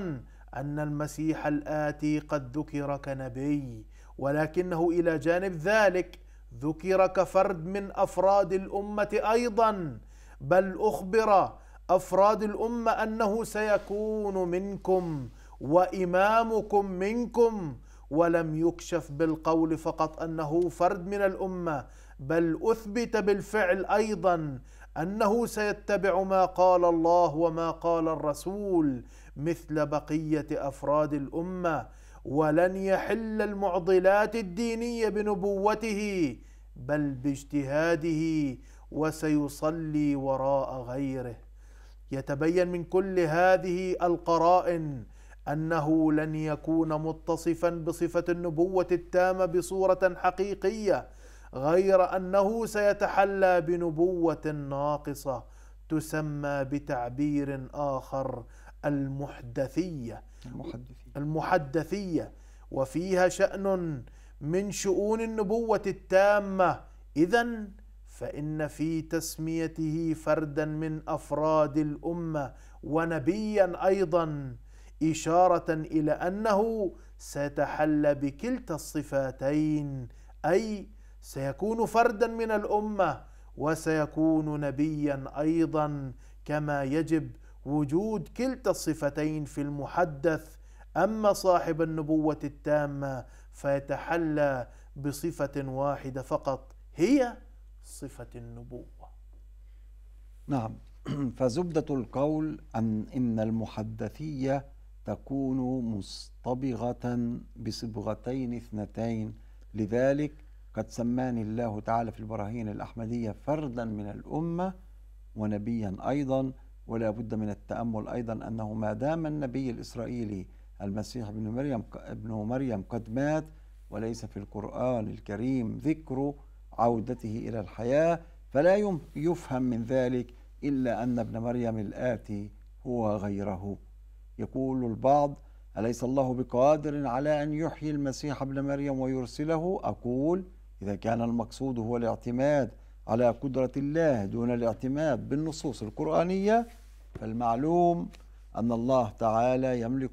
ان المسيح الاتي قد ذكر كنبي ولكنه الى جانب ذلك ذكر كفرد من افراد الامه ايضا بل اخبر افراد الامه انه سيكون منكم وامامكم منكم ولم يكشف بالقول فقط انه فرد من الامه بل اثبت بالفعل ايضا انه سيتبع ما قال الله وما قال الرسول مثل بقيه افراد الامه ولن يحل المعضلات الدينيه بنبوته بل باجتهاده وسيصلي وراء غيره يتبين من كل هذه القرائن انه لن يكون متصفا بصفه النبوه التامه بصوره حقيقيه غير انه سيتحلى بنبوه ناقصه تسمى بتعبير اخر المحدثيه المحدثيه, المحدثية وفيها شان من شؤون النبوه التامه اذا فان في تسميته فردا من افراد الامه ونبيا ايضا اشاره الى انه سيتحلى بكلتا الصفاتين اي سيكون فردا من الامه وسيكون نبيا ايضا كما يجب وجود كلتا الصفتين في المحدث اما صاحب النبوه التامه فيتحلى بصفه واحده فقط هي صفه النبوه نعم فزبده القول ان ان المحدثيه تكون مصطبغه بصبغتين اثنتين لذلك قد سماني الله تعالى في البراهين الأحمدية فردا من الأمة ونبيا أيضا ولا بد من التأمل أيضا أنه ما دام النبي الإسرائيلي المسيح ابن مريم ابن مريم قد مات وليس في القرآن الكريم ذكر عودته إلى الحياة فلا يفهم من ذلك إلا أن ابن مريم الآتي هو غيره يقول البعض أليس الله بقادر على أن يحيي المسيح ابن مريم ويرسله أقول إذا كان المقصود هو الاعتماد على قدرة الله دون الاعتماد بالنصوص القرآنية فالمعلوم أن الله تعالى يملك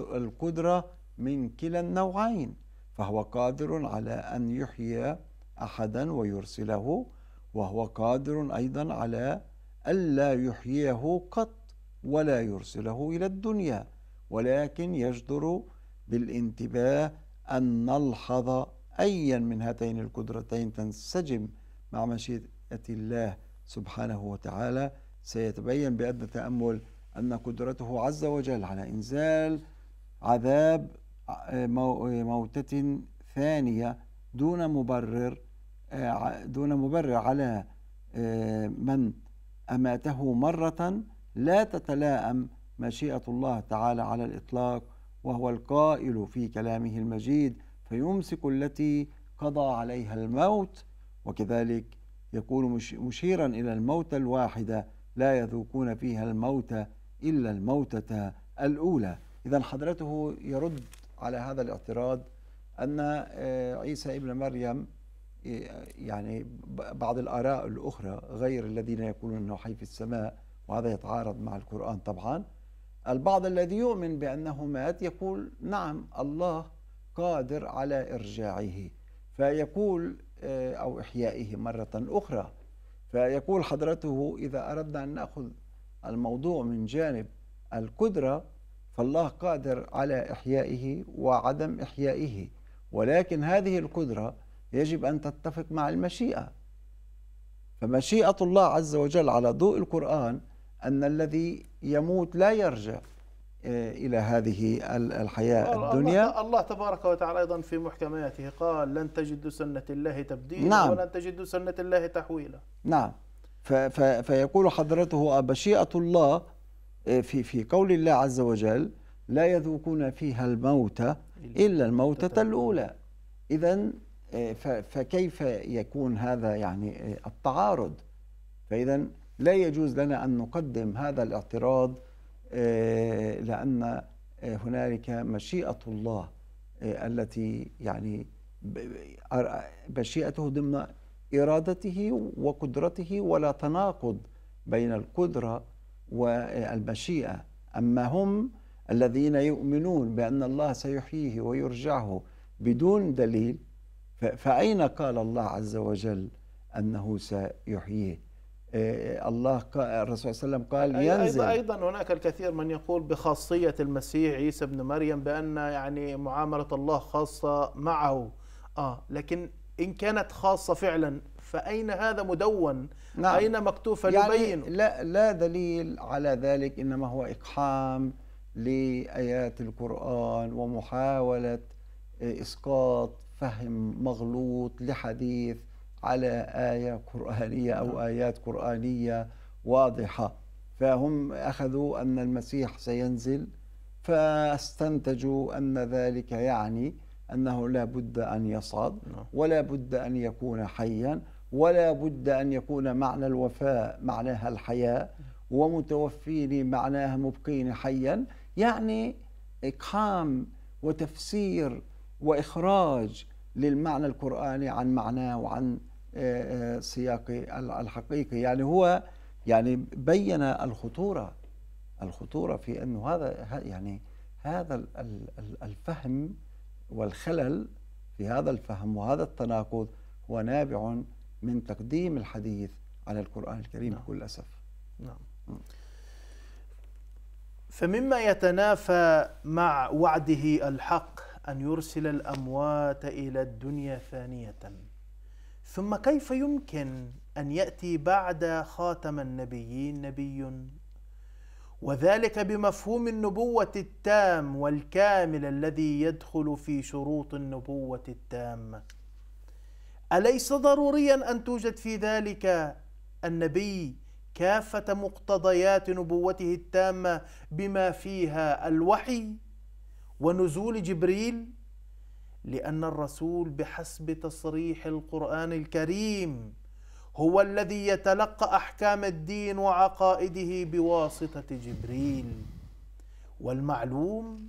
القدرة من كلا النوعين فهو قادر على أن يحيي أحدا ويرسله وهو قادر أيضا على ألا يحييه قط ولا يرسله إلى الدنيا ولكن يجدر بالانتباه أن نلحظ أيا من هاتين القدرتين تنسجم مع مشيئة الله سبحانه وتعالى سيتبين بأدنى تأمل أن قدرته عز وجل على إنزال عذاب موتة ثانية دون مبرر آه، دون مبرر على آه، من أماته مرة لا تتلاءم مشيئة الله تعالى على الإطلاق وهو القائل في كلامه المجيد فيمسك التي قضى عليها الموت وكذلك يكون مشيرا إلى الموت الواحدة لا يذوقون فيها الموت إلا الموتة الأولى إذا حضرته يرد على هذا الاعتراض أن آه، عيسى ابن مريم آه، يعني بعض الآراء الأخرى غير الذين يقولون أنه حي في السماء وهذا يتعارض مع القرآن طبعا البعض الذي يؤمن بأنه مات يقول نعم الله قادر على إرجاعه فيقول آه، أو إحيائه مرة أخرى فيقول حضرته إذا أردنا أن نأخذ الموضوع من جانب القدرة فالله قادر على إحيائه وعدم إحيائه ولكن هذه القدرة يجب أن تتفق مع المشيئة فمشيئة الله عز وجل على ضوء القرآن أن الذي يموت لا يرجع آه، إلى هذه الحياة الله الدنيا الله تبارك وتعالى أيضا في محكماته قال لن تجد سنة الله تبديلا نعم ولن تجد سنة الله تحويلا نعم فيقول حضرته أبشيئة الله آه، في في قول الله عز وجل لا يذوقون فيها الموت إلا الموتة الأولى إذا آه، فكيف يكون هذا يعني التعارض فإذا لا يجوز لنا أن نقدم هذا الاعتراض آه، لأن آه، هنالك مشيئة الله آه، التي يعني مشيئته ضمن إرادته وقدرته ولا تناقض بين القدرة والمشيئة أما هم الذين يؤمنون بأن الله سيحييه ويرجعه بدون دليل فأين قال الله عز وجل أنه سيحييه آه، الله الرسول صلى الله عليه وسلم قال ينزل أيضا, أيضا هناك الكثير من يقول بخاصية المسيح عيسى ابن مريم بأن يعني معاملة الله خاصة معه آه لكن إن كانت خاصة فعلا فأين هذا مدون نعم. أين مكتوب فليبينه يعني لا, لا دليل على ذلك إنما هو إقحام لآيات القرآن ومحاولة آه، إسقاط فهم مغلوط لحديث على آية قرآنية أو نعم. آيات قرآنية واضحة فهم أخذوا أن المسيح سينزل فاستنتجوا أن ذلك يعني أنه لا بد أن يصعد نعم. ولا بد أن يكون حيا ولا بد أن يكون معنى الوفاء معناها الحياة ومتوفين معناها مبقين حيا يعني إقحام وتفسير وإخراج للمعنى القرآني عن معناه وعن آه، آه، سياقي الحقيقي يعني هو يعني بين الخطورة الخطورة في أنه هذا يعني هذا الفهم والخلل في هذا الفهم وهذا التناقض هو نابع من تقديم الحديث على القرآن الكريم نعم. بكل أسف نعم فمما يتنافى مع وعده الحق أن يرسل الأموات إلى الدنيا ثانية ثم كيف يمكن أن يأتي بعد خاتم النبيين نبي وذلك بمفهوم النبوة التام والكامل الذي يدخل في شروط النبوة التامة أليس ضروريا أن توجد في ذلك النبي كافة مقتضيات نبوته التامة بما فيها الوحي ونزول جبريل لان الرسول بحسب تصريح القران الكريم هو الذي يتلقى احكام الدين وعقائده بواسطه جبريل والمعلوم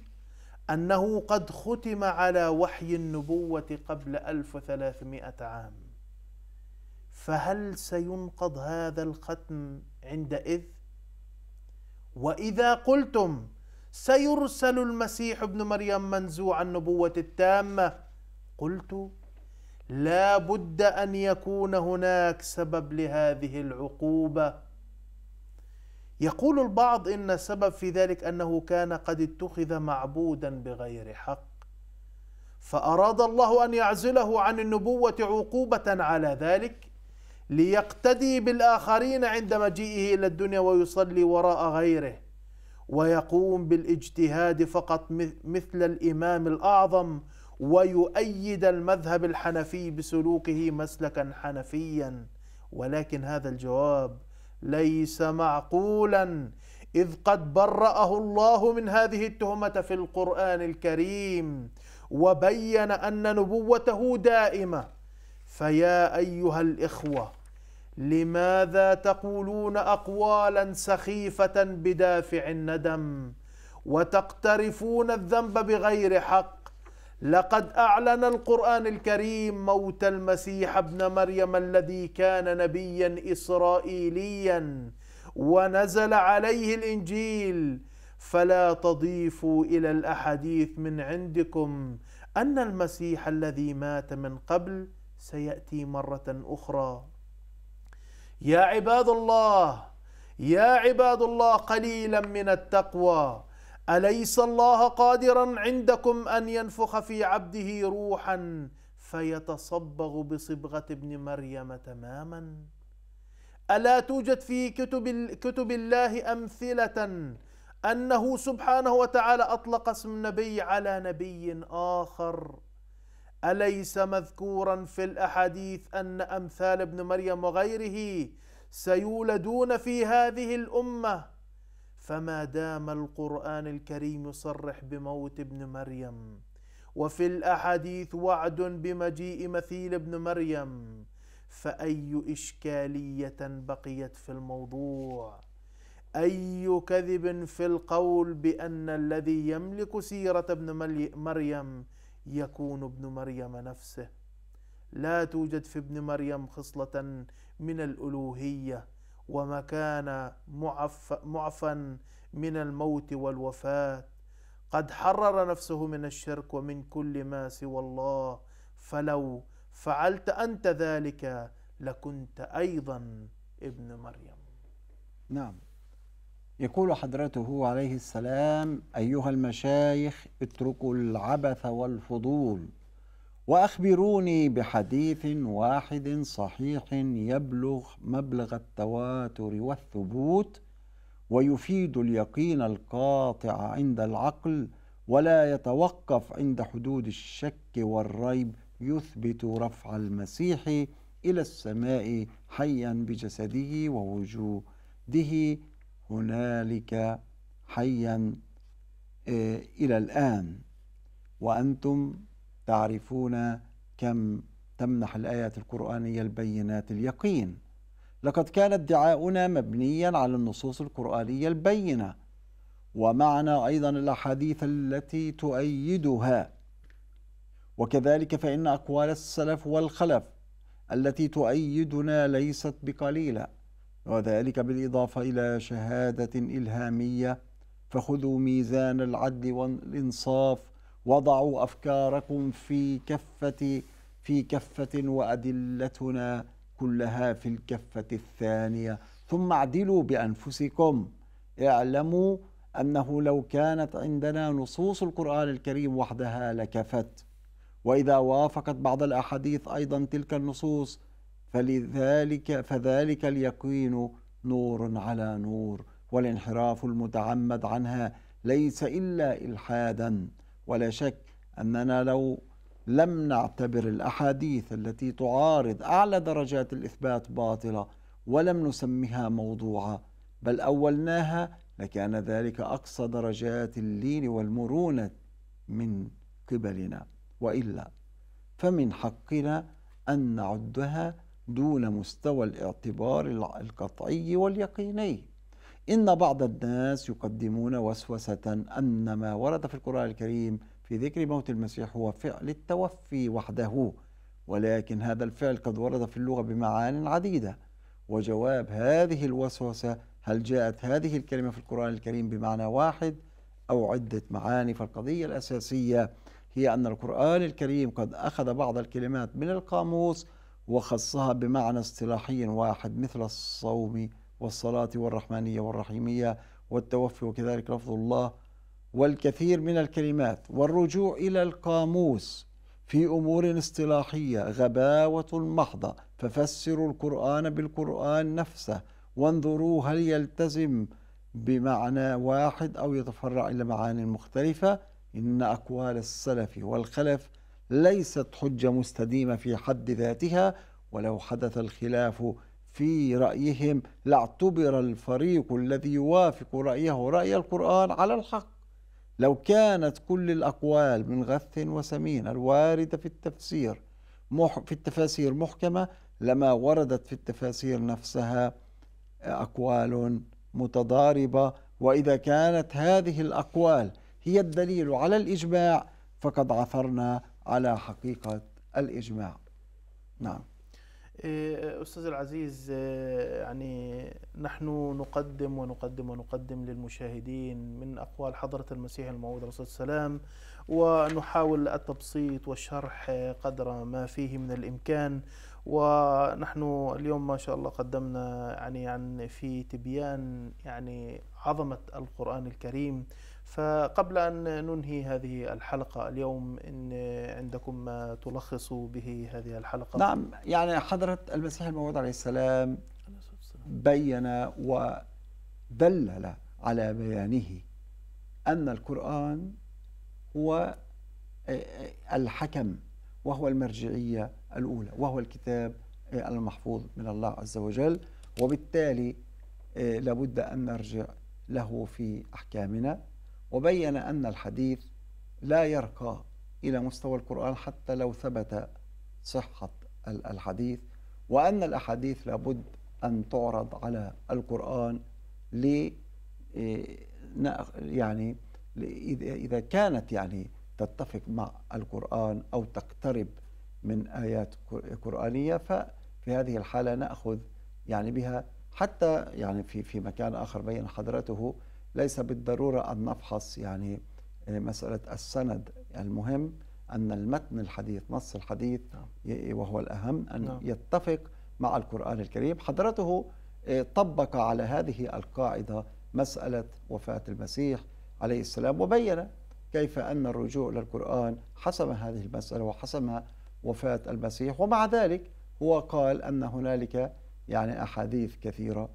انه قد ختم على وحي النبوه قبل 1300 عام فهل سينقض هذا الختم عندئذ واذا قلتم سيرسل المسيح ابن مريم منزوع النبوة التامة قلت لا بد أن يكون هناك سبب لهذه العقوبة يقول البعض إن السبب في ذلك أنه كان قد اتخذ معبودا بغير حق فأراد الله أن يعزله عن النبوة عقوبة على ذلك ليقتدي بالآخرين عند مجيئه إلى الدنيا ويصلي وراء غيره ويقوم بالاجتهاد فقط مثل الامام الاعظم ويؤيد المذهب الحنفي بسلوكه مسلكا حنفيا ولكن هذا الجواب ليس معقولا اذ قد براه الله من هذه التهمه في القران الكريم وبين ان نبوته دائمه فيا ايها الاخوه لماذا تقولون اقوالا سخيفه بدافع الندم وتقترفون الذنب بغير حق لقد اعلن القران الكريم موت المسيح ابن مريم الذي كان نبيا اسرائيليا ونزل عليه الانجيل فلا تضيفوا الى الاحاديث من عندكم ان المسيح الذي مات من قبل سياتي مره اخرى يا عباد الله يا عباد الله قليلا من التقوى اليس الله قادرا عندكم ان ينفخ في عبده روحا فيتصبغ بصبغه ابن مريم تماما الا توجد في كتب كتب الله امثله انه سبحانه وتعالى اطلق اسم نبي على نبي اخر أليس مذكورا في الأحاديث أن أمثال ابن مريم وغيره سيولدون في هذه الأمة فما دام القرآن الكريم يصرح بموت ابن مريم وفي الأحاديث وعد بمجيء مثيل ابن مريم فأي إشكالية بقيت في الموضوع أي كذب في القول بأن الذي يملك سيرة ابن مريم يكون ابن مريم نفسه لا توجد في ابن مريم خصله من الالوهيه وما كان معف معفا من الموت والوفاه قد حرر نفسه من الشرك ومن كل ما سوى الله فلو فعلت انت ذلك لكنت ايضا ابن مريم نعم يقول حضرته عليه السلام أيها المشايخ اتركوا العبث والفضول وأخبروني بحديث واحد صحيح يبلغ مبلغ التواتر والثبوت ويفيد اليقين القاطع عند العقل ولا يتوقف عند حدود الشك والريب يثبت رفع المسيح إلى السماء حيا بجسده ووجوده هنالك حيا آه، إلى الآن وأنتم تعرفون كم تمنح الآيات القرآنية البينات اليقين لقد كان ادعاؤنا مبنيا على النصوص القرآنية البينة ومعنا أيضا الأحاديث التي تؤيدها وكذلك فإن أقوال السلف والخلف التي تؤيدنا ليست بقليلة وذلك بالإضافة إلى شهادة إلهامية فخذوا ميزان العدل والإنصاف وضعوا أفكاركم في كفة في كفة وأدلتنا كلها في الكفة الثانية ثم اعدلوا بأنفسكم اعلموا أنه لو كانت عندنا نصوص القرآن الكريم وحدها لكفت وإذا وافقت بعض الأحاديث أيضا تلك النصوص فلذلك فذلك اليقين نور على نور والانحراف المتعمد عنها ليس إلا إلحادا ولا شك أننا لو لم نعتبر الأحاديث التي تعارض أعلى درجات الإثبات باطلة ولم نسمها موضوعه بل أولناها لكان ذلك أقصى درجات اللين والمرونة من قبلنا وإلا فمن حقنا أن نعدها دون مستوى الاعتبار القطعي واليقيني إن بعض الناس يقدمون وسوسة أن ما ورد في القرآن الكريم في ذكر موت المسيح هو فعل التوفي وحده ولكن هذا الفعل قد ورد في اللغة بمعان عديدة وجواب هذه الوسوسة هل جاءت هذه الكلمة في القرآن الكريم بمعنى واحد أو عدة معاني فالقضية الأساسية هي أن القرآن الكريم قد أخذ بعض الكلمات من القاموس وخصها بمعنى اصطلاحي واحد مثل الصوم والصلاة والرحمانية والرحيمية والتوفي وكذلك لفظ الله والكثير من الكلمات والرجوع إلى القاموس في أمور اصطلاحية غباوة محضة ففسروا القرآن بالقرآن نفسه وانظروا هل يلتزم بمعنى واحد أو يتفرع إلى معان مختلفة إن أقوال السلف والخلف ليست حجة مستديمة في حد ذاتها ولو حدث الخلاف في رأيهم لاعتبر الفريق الذي يوافق رأيه رأي القرآن على الحق لو كانت كل الأقوال من غث وسمين الواردة في التفسير في التفاسير محكمة لما وردت في التفاسير نفسها أقوال متضاربة وإذا كانت هذه الأقوال هي الدليل على الإجماع فقد عثرنا على حقيقة الإجماع نعم إيه، أستاذ العزيز إيه، يعني نحن نقدم ونقدم ونقدم للمشاهدين من أقوال حضرة المسيح الموعود عليه السلام ونحاول التبسيط والشرح قدر ما فيه من الإمكان ونحن اليوم ما شاء الله قدمنا يعني عن في تبيان يعني عظمة القرآن الكريم فقبل أن ننهي هذه الحلقة اليوم إن عندكم ما تلخصوا به هذه الحلقة نعم يعني حضرة المسيح الموعود عليه السلام بين ودلل على بيانه أن القرآن هو الحكم وهو المرجعية الأولى وهو الكتاب المحفوظ من الله عز وجل وبالتالي آه، لابد أن نرجع له في أحكامنا وبين أن الحديث لا يرقى إلى مستوى القرآن حتى لو ثبت صحة الحديث وأن الأحاديث لابد أن تعرض على القرآن ل إيه، يعني إذا كانت يعني تتفق مع القرآن أو تقترب من آيات قرآنية ففي هذه الحالة نأخذ يعني بها حتى يعني في في مكان آخر بين حضرته ليس بالضرورة أن نفحص يعني آه، مسألة السند المهم أن المتن الحديث نص الحديث نعم. آه، وهو الأهم أن نعم. يتفق مع القرآن الكريم حضرته آه، طبق على هذه القاعدة مسألة وفاة المسيح عليه السلام وبين كيف أن الرجوع للقرآن حسم هذه المسألة وحسم وفاة المسيح ومع ذلك هو قال أن هنالك يعني أحاديث كثيرة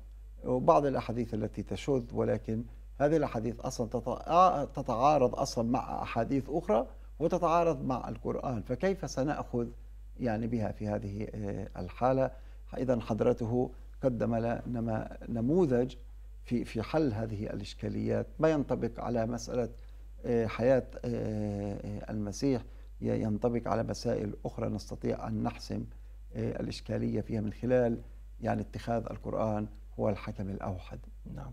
وبعض الأحاديث التي تشذ ولكن هذه الأحاديث أصلا آه، تتعارض أصلا مع أحاديث أخرى وتتعارض مع القرآن فكيف سنأخذ يعني بها في هذه آه، الحالة إذا حضرته قدم لنا نموذج في في حل هذه الإشكاليات ما ينطبق على مسألة آه، حياة المسيح ينطبق على مسائل أخرى نستطيع أن نحسم الإشكالية فيها من خلال يعني اتخاذ القرآن هو الحكم الأوحد نعم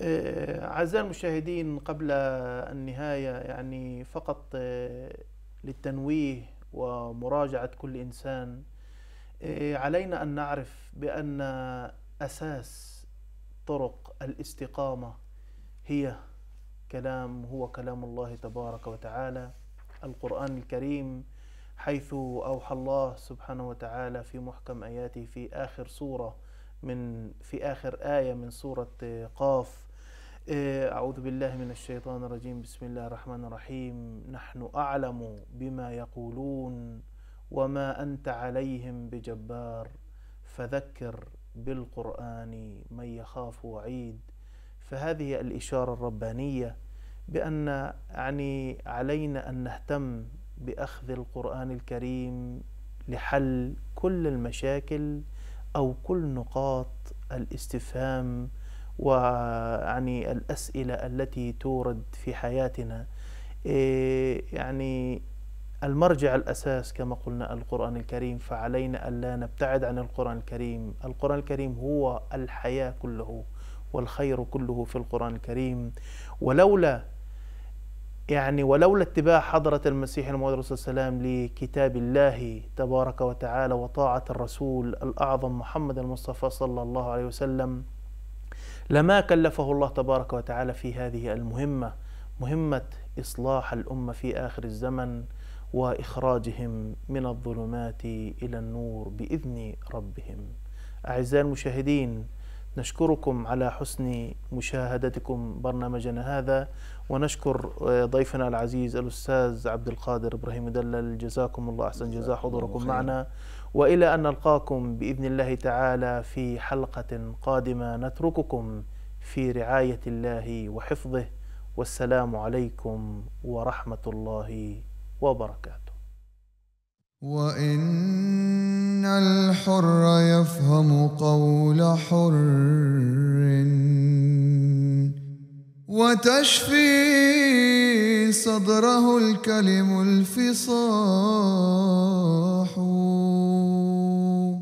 آه، أعزائي المشاهدين قبل النهاية يعني فقط آه، للتنويه ومراجعة كل إنسان آه، علينا أن نعرف بأن أساس طرق الاستقامة هي كلام هو كلام الله تبارك وتعالى القرآن الكريم حيث أوحى الله سبحانه وتعالى في محكم آياته في آخر سورة من في آخر آية من سورة قاف إيه، أعوذ بالله من الشيطان الرجيم بسم الله الرحمن الرحيم نحن أعلم بما يقولون وما أنت عليهم بجبار فذكر بالقرآن من يخاف وعيد فهذه الإشارة الربانية بأن يعني علينا أن نهتم بأخذ القرآن الكريم لحل كل المشاكل أو كل نقاط الاستفهام ويعني الأسئلة التي تورد في حياتنا إيه، يعني المرجع الأساس كما قلنا القرآن الكريم فعلينا ألا نبتعد عن القرآن الكريم القرآن الكريم هو الحياة كله والخير كله في القرآن الكريم ولولا يعني ولولا اتباع حضرة المسيح الموعود عليه السلام لكتاب الله تبارك وتعالى وطاعة الرسول الأعظم محمد المصطفى صلى الله عليه وسلم لما كلفه الله تبارك وتعالى في هذه المهمة مهمة إصلاح الأمة في آخر الزمن وإخراجهم من الظلمات إلى النور بإذن ربهم أعزائي المشاهدين نشكركم على حسن مشاهدتكم برنامجنا هذا ونشكر آه، ضيفنا العزيز الأستاذ عبد القادر إبراهيم دلل جزاكم الله أحسن جزاء حضوركم معنا وإلى أن نلقاكم بإذن الله تعالى في حلقة قادمة نترككم في رعاية الله وحفظه والسلام عليكم ورحمة الله وبركاته وإن الحر يفهم قول حر وتشفي صدره الكلم الفصاح